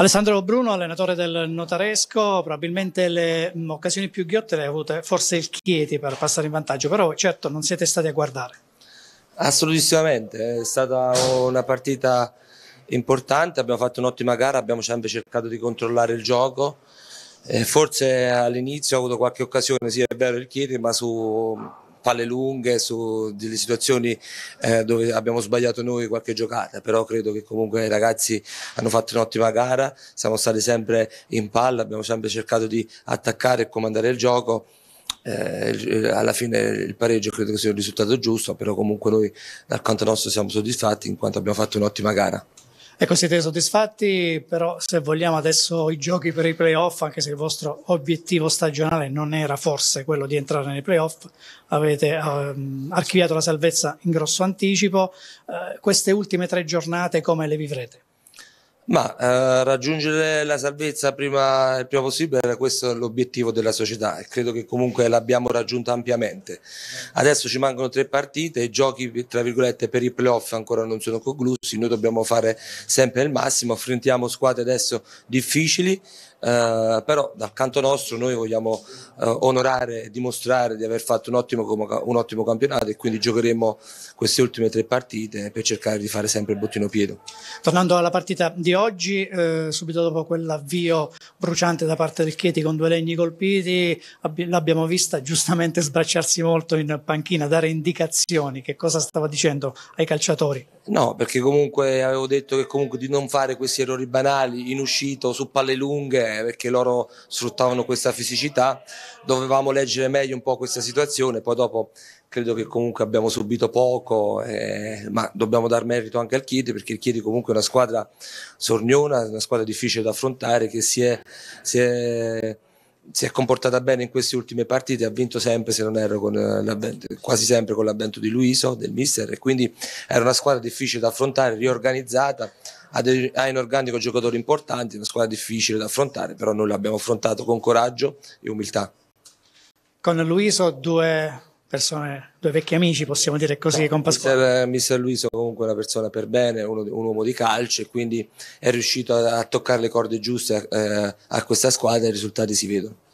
Alessandro Bruno, allenatore del Notaresco, probabilmente le mh, mm, occasioni più ghiotte le ha avute forse il Chieti per passare in vantaggio, però certo non siete stati a guardare. Assolutissimamente, è stata una partita importante, abbiamo fatto un'ottima gara, abbiamo sempre cercato di controllare il gioco, eh, forse all'inizio ho avuto qualche occasione, sì è vero il Chieti, ma su palle lunghe, su delle situazioni eh, dove abbiamo sbagliato noi qualche giocata, però credo che comunque i ragazzi hanno fatto un'ottima gara, siamo stati sempre in palla, abbiamo sempre cercato di attaccare e comandare il gioco. Eh, alla fine il pareggio credo che sia un risultato giusto, però comunque noi dal canto nostro siamo soddisfatti in quanto abbiamo fatto un'ottima gara. Ecco, siete soddisfatti, però se vogliamo adesso i giochi per i playoff, anche se il vostro obiettivo stagionale non era forse quello di entrare nei playoff, avete ehm, archiviato la salvezza in grosso anticipo, eh, queste ultime tre giornate come le vivrete? Ma eh, raggiungere la salvezza prima, il prima possibile era questo l'obiettivo della società e credo che comunque l'abbiamo raggiunta ampiamente. Adesso ci mancano tre partite, i giochi tra virgolette per i playoff ancora non sono conclusi, noi dobbiamo fare sempre il massimo, affrontiamo squadre adesso difficili, eh, però dal canto nostro noi vogliamo eh, onorare e dimostrare di aver fatto un ottimo, un ottimo, campionato e quindi giocheremo queste ultime tre partite per cercare di fare sempre il bottino pieno. Tornando alla partita di oggi oggi, eh, subito dopo quell'avvio bruciante da parte del Chieti con due legni colpiti, abbi- l'abbiamo vista giustamente sbracciarsi molto in panchina, dare indicazioni che cosa stava dicendo ai calciatori. No, perché comunque avevo detto che comunque di non fare questi errori banali in uscita su palle lunghe eh, perché loro sfruttavano questa fisicità, dovevamo leggere meglio un po' questa situazione, poi dopo credo che comunque abbiamo subito poco, eh, ma dobbiamo dar merito anche al Chiedi, perché il Chiedi comunque è una squadra sorniona, una squadra difficile da affrontare che si è, si è si è comportata bene in queste ultime partite, ha vinto sempre, se non erro, con eh, quasi sempre con l'avvento di Luiso, del mister, e quindi era una squadra difficile da affrontare, riorganizzata, ha in organico giocatori importanti, una squadra difficile da affrontare, però noi l'abbiamo affrontato con coraggio e umiltà. Con Luiso due persone, due vecchi amici, possiamo dire così, no, con Pasquale. Mister, Luiso comunque una persona per bene, uno, un uomo di calcio e quindi è riuscito a, a toccare le corde giuste a, eh, a questa squadra e i risultati si vedono.